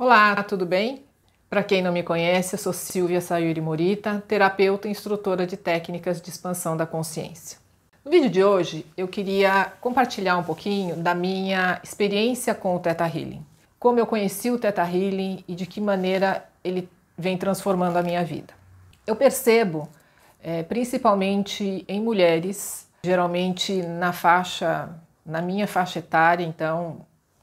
Olá, tudo bem? Para quem não me conhece, eu sou Silvia Sayuri Morita, terapeuta e instrutora de técnicas de expansão da consciência. No vídeo de hoje, eu queria compartilhar um pouquinho da minha experiência com o Theta Healing. Como eu conheci o Theta Healing e de que maneira ele vem transformando a minha vida. Eu percebo, é, principalmente em mulheres, geralmente na faixa, na minha faixa etária, então,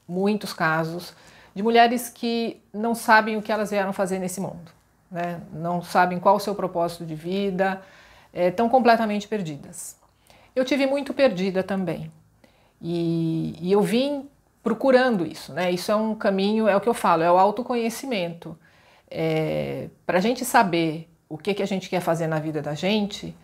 muitos casos de mulheres que não sabem o que elas vieram fazer nesse mundo, né? não sabem qual o seu propósito de vida, estão é, completamente perdidas. Eu tive muito perdida também e, e eu vim procurando isso, né? Isso é um caminho, é o que eu falo, é o autoconhecimento. É, Para a gente saber o que, que a gente quer fazer na vida da gente,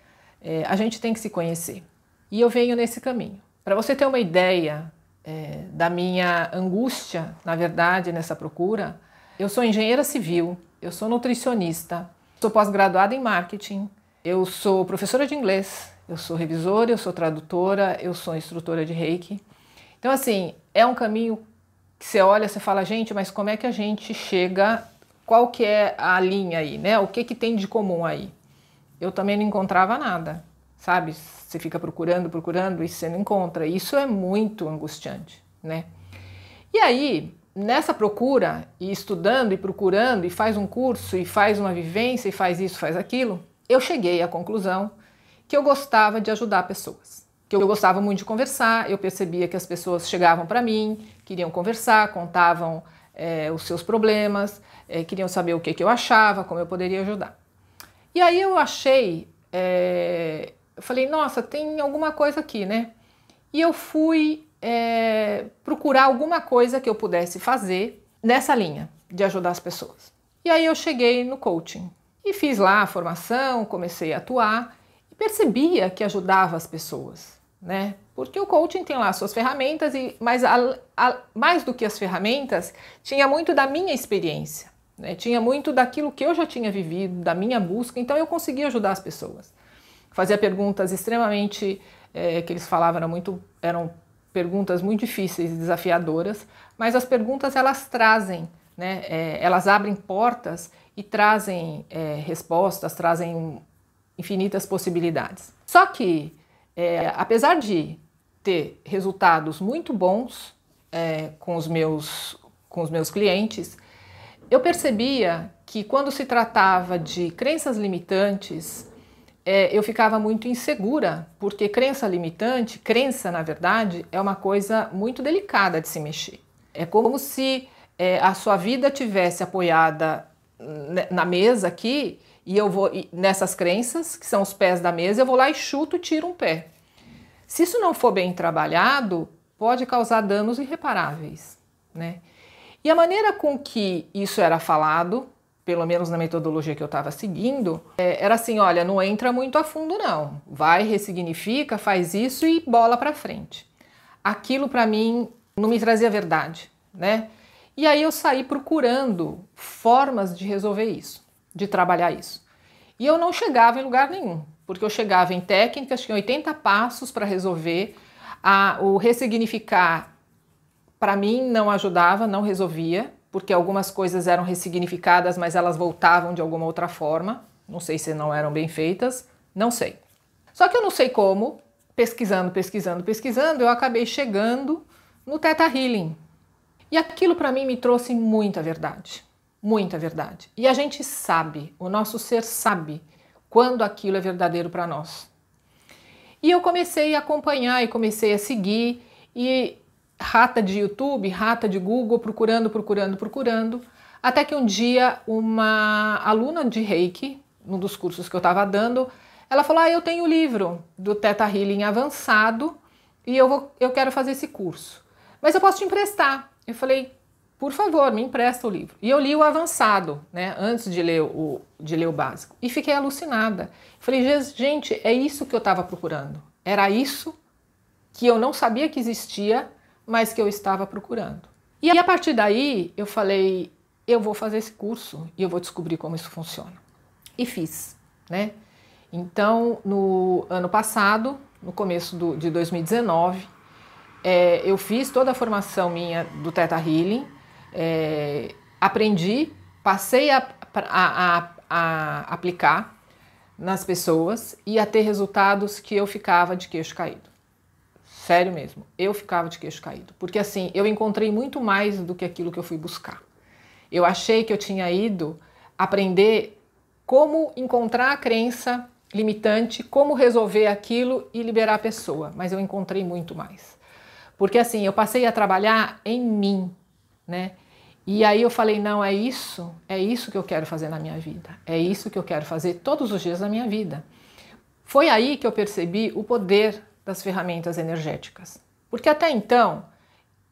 é, a gente tem que se conhecer. E eu venho nesse caminho. Para você ter uma ideia é, da minha angústia, na verdade, nessa procura. Eu sou engenheira civil, eu sou nutricionista, sou pós-graduada em marketing, eu sou professora de inglês, eu sou revisora, eu sou tradutora, eu sou instrutora de reiki. Então, assim, é um caminho que você olha, você fala, gente, mas como é que a gente chega? Qual que é a linha aí, né? O que que tem de comum aí? Eu também não encontrava nada sabe? Você fica procurando, procurando e você não encontra. Isso é muito angustiante, né? E aí, nessa procura, e estudando e procurando, e faz um curso, e faz uma vivência, e faz isso, faz aquilo, eu cheguei à conclusão que eu gostava de ajudar pessoas. Que eu gostava muito de conversar, eu percebia que as pessoas chegavam para mim, queriam conversar, contavam é, os seus problemas, é, queriam saber o que, que eu achava, como eu poderia ajudar. E aí eu achei é, eu falei, nossa, tem alguma coisa aqui, né? E eu fui é, procurar alguma coisa que eu pudesse fazer nessa linha de ajudar as pessoas. E aí eu cheguei no coaching e fiz lá a formação, comecei a atuar e percebia que ajudava as pessoas, né? Porque o coaching tem lá suas ferramentas, e, mas a, a, mais do que as ferramentas, tinha muito da minha experiência, né? tinha muito daquilo que eu já tinha vivido, da minha busca, então eu conseguia ajudar as pessoas fazia perguntas extremamente é, que eles falavam eram muito eram perguntas muito difíceis e desafiadoras, mas as perguntas elas trazem, né, é, elas abrem portas e trazem é, respostas, trazem infinitas possibilidades. Só que, é, apesar de ter resultados muito bons é, com, os meus, com os meus clientes, eu percebia que quando se tratava de crenças limitantes, é, eu ficava muito insegura, porque crença limitante, crença na verdade, é uma coisa muito delicada de se mexer. É como se é, a sua vida tivesse apoiada na mesa aqui e eu vou e nessas crenças que são os pés da mesa, eu vou lá e chuto e tiro um pé. Se isso não for bem trabalhado, pode causar danos irreparáveis, né? E a maneira com que isso era falado pelo menos na metodologia que eu estava seguindo, é, era assim, olha, não entra muito a fundo não, vai, ressignifica, faz isso e bola para frente. Aquilo para mim não me trazia verdade, né? E aí eu saí procurando formas de resolver isso, de trabalhar isso. E eu não chegava em lugar nenhum, porque eu chegava em técnicas, tinha 80 passos para resolver, a, o ressignificar para mim não ajudava, não resolvia, porque algumas coisas eram ressignificadas, mas elas voltavam de alguma outra forma. Não sei se não eram bem feitas, não sei. Só que eu não sei como, pesquisando, pesquisando, pesquisando, eu acabei chegando no Theta Healing. E aquilo para mim me trouxe muita verdade, muita verdade. E a gente sabe, o nosso ser sabe quando aquilo é verdadeiro para nós. E eu comecei a acompanhar e comecei a seguir e rata de YouTube, rata de Google, procurando, procurando, procurando, até que um dia uma aluna de Reiki, num dos cursos que eu estava dando, ela falou: "Ah, eu tenho o livro do Teta Healing avançado e eu vou eu quero fazer esse curso. Mas eu posso te emprestar". Eu falei: "Por favor, me empresta o livro". E eu li o avançado, né, antes de ler o de ler o básico. E fiquei alucinada. falei: "Gente, é isso que eu estava procurando. Era isso que eu não sabia que existia mas que eu estava procurando. E a partir daí eu falei, eu vou fazer esse curso e eu vou descobrir como isso funciona. E fiz, né? Então, no ano passado, no começo do, de 2019, é, eu fiz toda a formação minha do Teta Healing, é, aprendi, passei a, a, a, a aplicar nas pessoas e a ter resultados que eu ficava de queixo caído. Sério mesmo. Eu ficava de queixo caído. Porque assim, eu encontrei muito mais do que aquilo que eu fui buscar. Eu achei que eu tinha ido aprender como encontrar a crença limitante, como resolver aquilo e liberar a pessoa, mas eu encontrei muito mais. Porque assim, eu passei a trabalhar em mim, né? E aí eu falei, não, é isso, é isso que eu quero fazer na minha vida. É isso que eu quero fazer todos os dias da minha vida. Foi aí que eu percebi o poder das ferramentas energéticas. Porque até então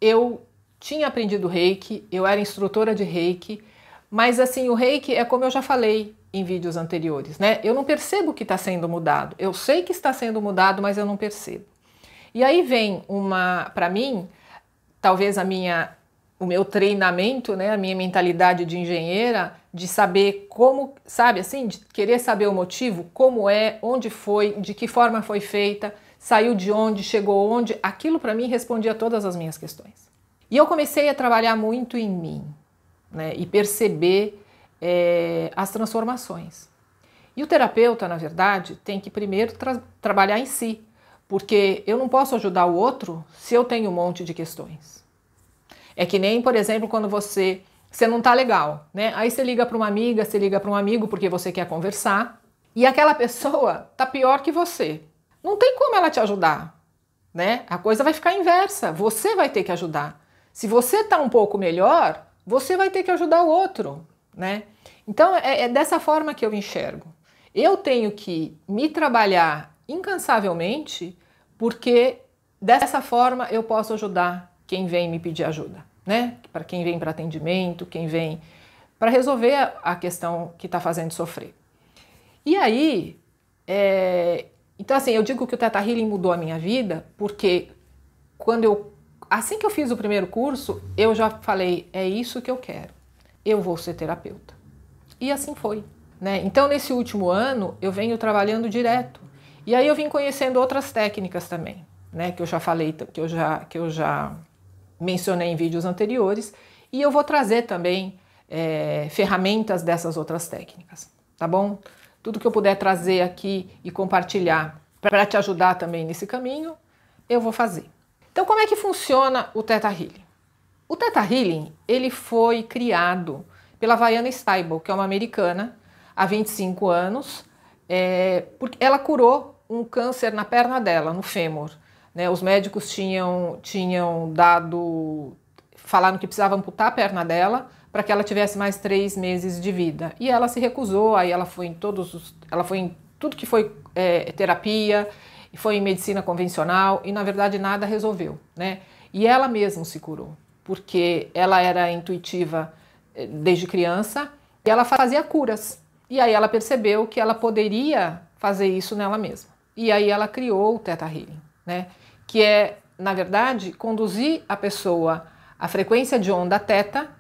eu tinha aprendido reiki, eu era instrutora de reiki, mas assim, o reiki é como eu já falei em vídeos anteriores, né? Eu não percebo que está sendo mudado. Eu sei que está sendo mudado, mas eu não percebo. E aí vem uma, para mim, talvez a minha, o meu treinamento, né? A minha mentalidade de engenheira, de saber como, sabe assim, de querer saber o motivo, como é, onde foi, de que forma foi feita saiu de onde, chegou onde, aquilo para mim respondia todas as minhas questões. E eu comecei a trabalhar muito em mim né, e perceber é, as transformações. E o terapeuta, na verdade, tem que primeiro tra trabalhar em si, porque eu não posso ajudar o outro se eu tenho um monte de questões. É que nem, por exemplo, quando você você não tá legal, né? Aí você liga para uma amiga, você liga para um amigo porque você quer conversar, e aquela pessoa tá pior que você não tem como ela te ajudar, né? A coisa vai ficar inversa, você vai ter que ajudar. Se você tá um pouco melhor, você vai ter que ajudar o outro, né? Então é, é dessa forma que eu enxergo. Eu tenho que me trabalhar incansavelmente, porque dessa forma eu posso ajudar quem vem me pedir ajuda, né? Para quem vem para atendimento, quem vem para resolver a questão que está fazendo sofrer. E aí, é, então, assim, eu digo que o Teta Healing mudou a minha vida, porque quando eu. Assim que eu fiz o primeiro curso, eu já falei, é isso que eu quero. Eu vou ser terapeuta. E assim foi. Né? Então, nesse último ano, eu venho trabalhando direto. E aí eu vim conhecendo outras técnicas também, né? Que eu já falei, que eu já, que eu já mencionei em vídeos anteriores. E eu vou trazer também é, ferramentas dessas outras técnicas, tá bom? Tudo que eu puder trazer aqui e compartilhar para te ajudar também nesse caminho, eu vou fazer. Então, como é que funciona o Theta Healing? O Theta Healing, ele foi criado pela Vaiana Steibel, que é uma americana, há 25 anos, é, porque ela curou um câncer na perna dela, no fêmur. Né? Os médicos tinham, tinham dado, falaram que precisava amputar a perna dela, para que ela tivesse mais três meses de vida. E ela se recusou, aí ela foi em todos os, ela foi em tudo que foi é, terapia, foi em medicina convencional e na verdade nada resolveu, né? E ela mesma se curou, porque ela era intuitiva eh, desde criança e ela fazia curas. E aí ela percebeu que ela poderia fazer isso nela mesma. E aí ela criou o teta Healing, né? Que é, na verdade, conduzir a pessoa à frequência de onda teta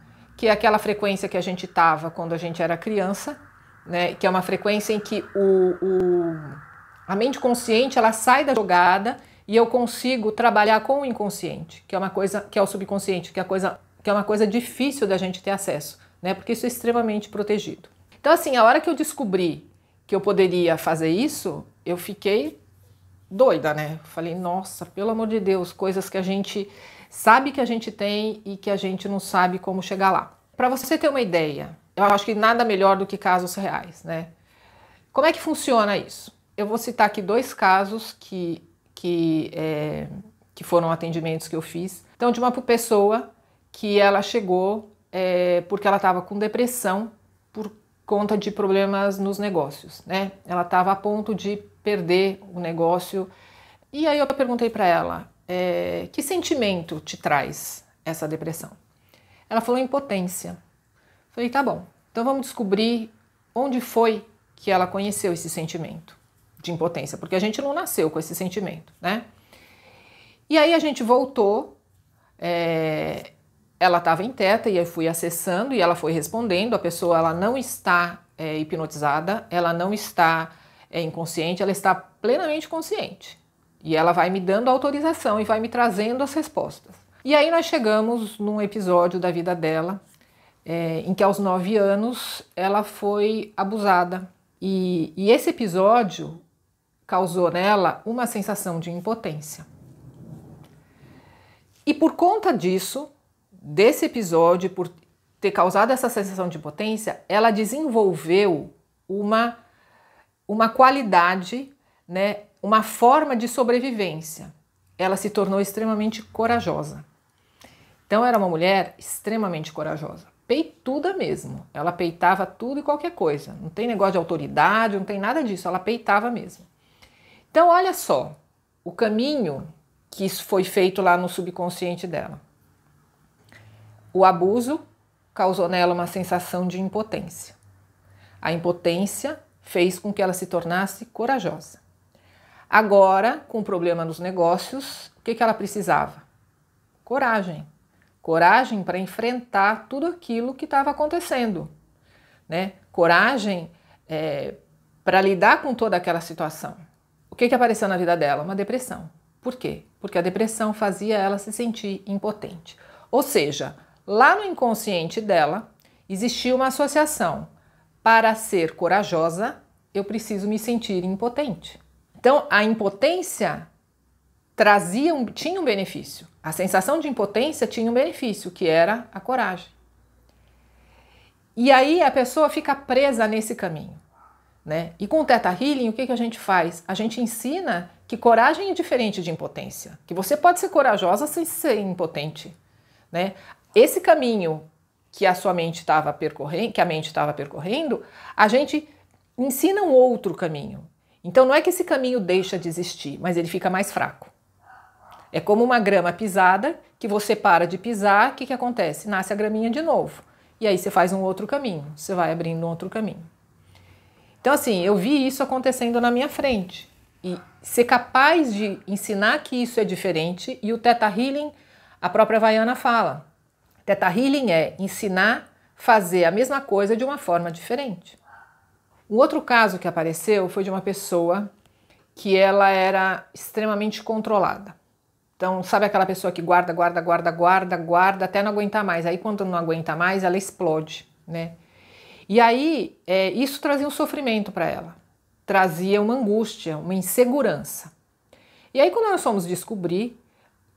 que é aquela frequência que a gente estava quando a gente era criança, né? Que é uma frequência em que o, o, a mente consciente ela sai da jogada e eu consigo trabalhar com o inconsciente, que é uma coisa que é o subconsciente, que é, coisa, que é uma coisa difícil da gente ter acesso, né? Porque isso é extremamente protegido. Então assim, a hora que eu descobri que eu poderia fazer isso, eu fiquei doida, né? Falei, nossa, pelo amor de Deus, coisas que a gente sabe que a gente tem e que a gente não sabe como chegar lá. Para você ter uma ideia, eu acho que nada melhor do que casos reais, né? Como é que funciona isso? Eu vou citar aqui dois casos que, que, é, que foram atendimentos que eu fiz. Então, de uma pessoa que ela chegou é, porque ela estava com depressão por conta de problemas nos negócios, né? Ela estava a ponto de perder o negócio. E aí eu perguntei para ela, é, que sentimento te traz essa depressão? Ela falou impotência. Falei, tá bom, então vamos descobrir onde foi que ela conheceu esse sentimento de impotência, porque a gente não nasceu com esse sentimento, né? E aí a gente voltou, é, ela estava em teta e eu fui acessando e ela foi respondendo. A pessoa ela não está é, hipnotizada, ela não está é, inconsciente, ela está plenamente consciente. E ela vai me dando autorização e vai me trazendo as respostas. E aí nós chegamos num episódio da vida dela, é, em que aos nove anos ela foi abusada. E, e esse episódio causou nela uma sensação de impotência. E por conta disso, desse episódio, por ter causado essa sensação de impotência, ela desenvolveu uma, uma qualidade né, uma forma de sobrevivência. Ela se tornou extremamente corajosa. Então era uma mulher extremamente corajosa, peituda mesmo. Ela peitava tudo e qualquer coisa. Não tem negócio de autoridade, não tem nada disso. Ela peitava mesmo. Então olha só o caminho que isso foi feito lá no subconsciente dela. O abuso causou nela uma sensação de impotência. A impotência fez com que ela se tornasse corajosa. Agora, com o problema nos negócios, o que, que ela precisava? Coragem. Coragem para enfrentar tudo aquilo que estava acontecendo. Né? Coragem é, para lidar com toda aquela situação. O que, que apareceu na vida dela? Uma depressão. Por quê? Porque a depressão fazia ela se sentir impotente. Ou seja, lá no inconsciente dela existia uma associação. Para ser corajosa, eu preciso me sentir impotente. Então, a impotência trazia um, tinha um benefício. A sensação de impotência tinha um benefício, que era a coragem. E aí a pessoa fica presa nesse caminho. Né? E com o Teta Healing, o que, que a gente faz? A gente ensina que coragem é diferente de impotência, que você pode ser corajosa sem ser impotente. Né? Esse caminho que a sua mente estava percorrendo, que a mente estava percorrendo, a gente ensina um outro caminho. Então não é que esse caminho deixa de existir, mas ele fica mais fraco. É como uma grama pisada que você para de pisar, o que, que acontece? Nasce a graminha de novo. E aí você faz um outro caminho, você vai abrindo um outro caminho. Então, assim, eu vi isso acontecendo na minha frente. E ser capaz de ensinar que isso é diferente, e o Teta Healing, a própria Vaiana fala. Teta Healing é ensinar fazer a mesma coisa de uma forma diferente. O outro caso que apareceu foi de uma pessoa que ela era extremamente controlada. Então, sabe aquela pessoa que guarda, guarda, guarda, guarda, guarda até não aguentar mais. Aí, quando não aguenta mais, ela explode, né? E aí, é, isso trazia um sofrimento para ela, trazia uma angústia, uma insegurança. E aí, quando nós fomos descobrir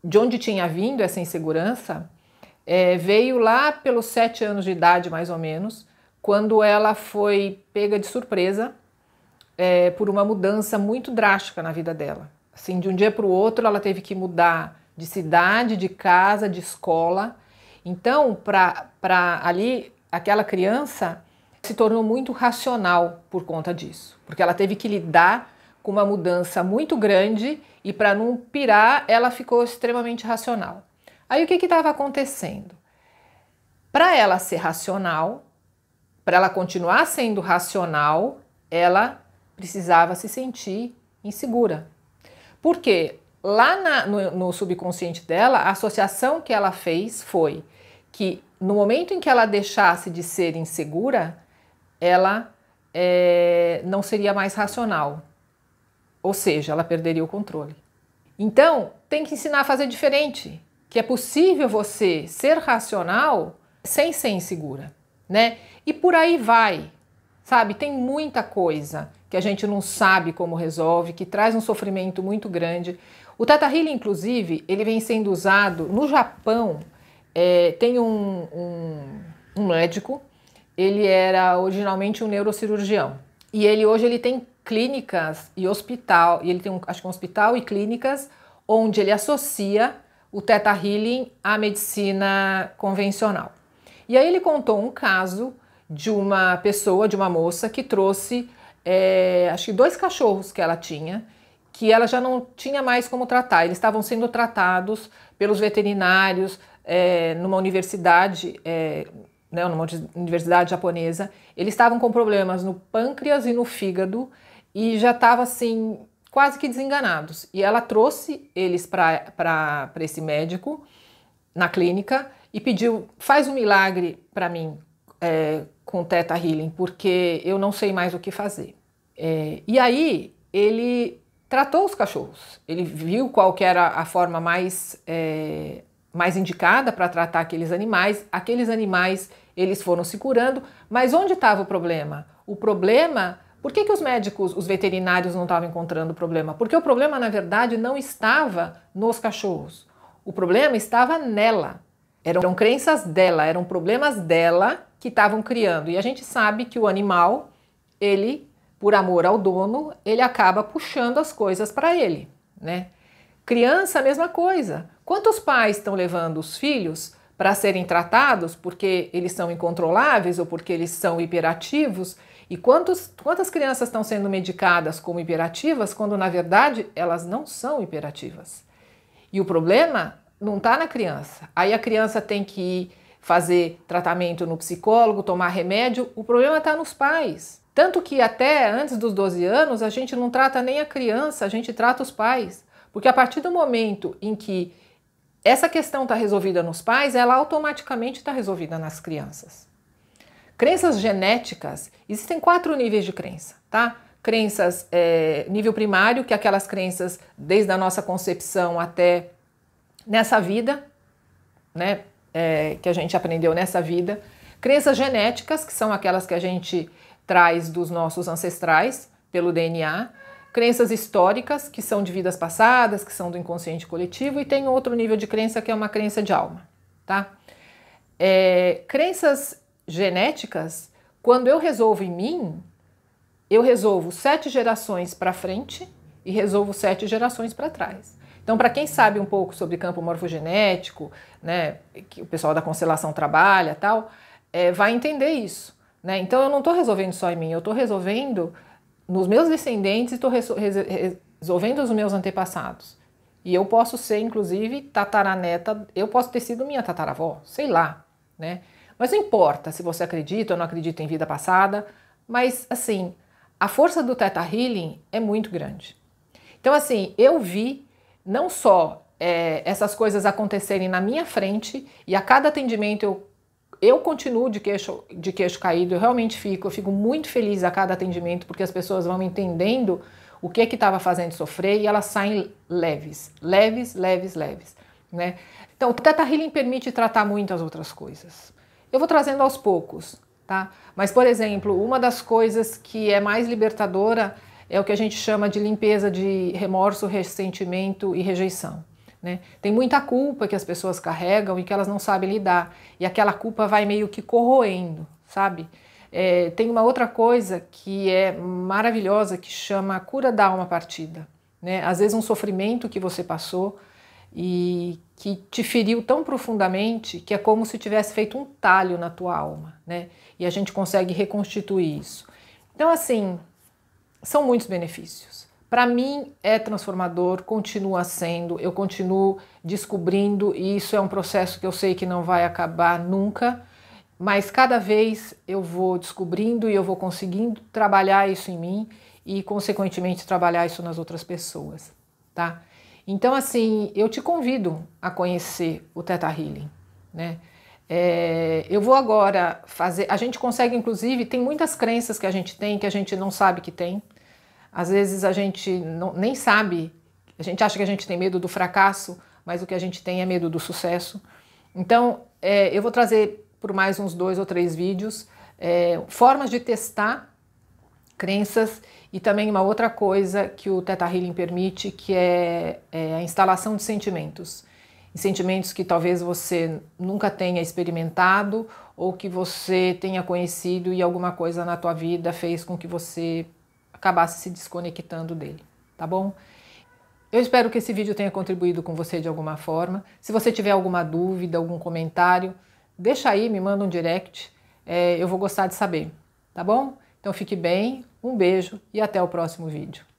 de onde tinha vindo essa insegurança, é, veio lá pelos sete anos de idade, mais ou menos, quando ela foi pega de surpresa é, por uma mudança muito drástica na vida dela. Assim, de um dia para o outro, ela teve que mudar de cidade, de casa, de escola. Então, para ali, aquela criança se tornou muito racional por conta disso, porque ela teve que lidar com uma mudança muito grande e, para não pirar, ela ficou extremamente racional. Aí, o que estava acontecendo? Para ela ser racional, para ela continuar sendo racional, ela precisava se sentir insegura. Porque lá na, no, no subconsciente dela, a associação que ela fez foi que no momento em que ela deixasse de ser insegura, ela é, não seria mais racional. Ou seja, ela perderia o controle. Então, tem que ensinar a fazer diferente, que é possível você ser racional sem ser insegura né? E por aí vai, sabe? Tem muita coisa que a gente não sabe como resolve, que traz um sofrimento muito grande. O Tata Healing, inclusive, ele vem sendo usado no Japão. É, tem um, um, um médico, ele era originalmente um neurocirurgião e ele hoje ele tem clínicas e hospital, e ele tem um, acho que um hospital e clínicas onde ele associa o Teta Healing à medicina convencional. E aí ele contou um caso de uma pessoa, de uma moça, que trouxe é, acho que dois cachorros que ela tinha, que ela já não tinha mais como tratar. Eles estavam sendo tratados pelos veterinários é, numa universidade, é, né, numa universidade japonesa. Eles estavam com problemas no pâncreas e no fígado e já estava assim quase que desenganados. E ela trouxe eles para esse médico na clínica e pediu: faz um milagre para mim é, com Teta Healing, porque eu não sei mais o que fazer. É, e aí ele tratou os cachorros. Ele viu qual era a forma mais é, mais indicada para tratar aqueles animais. Aqueles animais eles foram se curando, mas onde estava o problema? O problema por que, que os médicos, os veterinários não estavam encontrando o problema? Porque o problema, na verdade, não estava nos cachorros. O problema estava nela. Eram crenças dela, eram problemas dela que estavam criando. E a gente sabe que o animal, ele, por amor ao dono, ele acaba puxando as coisas para ele, né? Criança, a mesma coisa. Quantos pais estão levando os filhos para serem tratados porque eles são incontroláveis ou porque eles são hiperativos? E quantos, quantas crianças estão sendo medicadas como hiperativas quando na verdade elas não são hiperativas? E o problema não está na criança. Aí a criança tem que ir fazer tratamento no psicólogo, tomar remédio. O problema está nos pais. Tanto que até antes dos 12 anos a gente não trata nem a criança, a gente trata os pais. Porque a partir do momento em que essa questão está resolvida nos pais, ela automaticamente está resolvida nas crianças. Crenças genéticas, existem quatro níveis de crença, tá? Crenças é, nível primário, que é aquelas crenças desde a nossa concepção até nessa vida, né, é, que a gente aprendeu nessa vida, crenças genéticas, que são aquelas que a gente traz dos nossos ancestrais pelo DNA, crenças históricas, que são de vidas passadas, que são do inconsciente coletivo, e tem outro nível de crença que é uma crença de alma, tá? É, crenças genéticas, quando eu resolvo em mim, eu resolvo sete gerações para frente e resolvo sete gerações para trás. Então, para quem sabe um pouco sobre campo morfogenético, né, que o pessoal da constelação trabalha tal, é, vai entender isso. Né? Então, eu não estou resolvendo só em mim, eu estou resolvendo nos meus descendentes, estou resolvendo os meus antepassados. E eu posso ser, inclusive, tataraneta, eu posso ter sido minha tataravó, sei lá, né? Mas não importa se você acredita ou não acredita em vida passada, mas assim, a força do tatarhealing Healing é muito grande. Então, assim, eu vi não só é, essas coisas acontecerem na minha frente e a cada atendimento eu eu continuo de queixo, de queixo caído, eu realmente fico, eu fico muito feliz a cada atendimento, porque as pessoas vão entendendo o que é que estava fazendo sofrer e elas saem leves, leves, leves, leves, né? Então, o Theta Healing permite tratar muitas outras coisas. Eu vou trazendo aos poucos, tá? Mas, por exemplo, uma das coisas que é mais libertadora é o que a gente chama de limpeza de remorso, ressentimento e rejeição. Né? Tem muita culpa que as pessoas carregam e que elas não sabem lidar, e aquela culpa vai meio que corroendo, sabe? É, tem uma outra coisa que é maravilhosa que chama a cura da alma partida. Né? Às vezes, um sofrimento que você passou e que te feriu tão profundamente que é como se tivesse feito um talho na tua alma, né? E a gente consegue reconstituir isso. Então, assim, são muitos benefícios. Para mim é transformador, continua sendo, eu continuo descobrindo e isso é um processo que eu sei que não vai acabar nunca, mas cada vez eu vou descobrindo e eu vou conseguindo trabalhar isso em mim e consequentemente trabalhar isso nas outras pessoas, tá? Então assim, eu te convido a conhecer o Teta Healing, né? É, eu vou agora fazer. A gente consegue, inclusive, tem muitas crenças que a gente tem que a gente não sabe que tem. Às vezes a gente não, nem sabe, a gente acha que a gente tem medo do fracasso, mas o que a gente tem é medo do sucesso. Então, é, eu vou trazer por mais uns dois ou três vídeos é, formas de testar crenças e também uma outra coisa que o Theta Healing permite, que é, é a instalação de sentimentos. E sentimentos que talvez você nunca tenha experimentado ou que você tenha conhecido e alguma coisa na tua vida fez com que você acabasse se desconectando dele, tá bom? Eu espero que esse vídeo tenha contribuído com você de alguma forma. Se você tiver alguma dúvida, algum comentário, deixa aí, me manda um direct, é, eu vou gostar de saber, tá bom? Então fique bem, um beijo e até o próximo vídeo.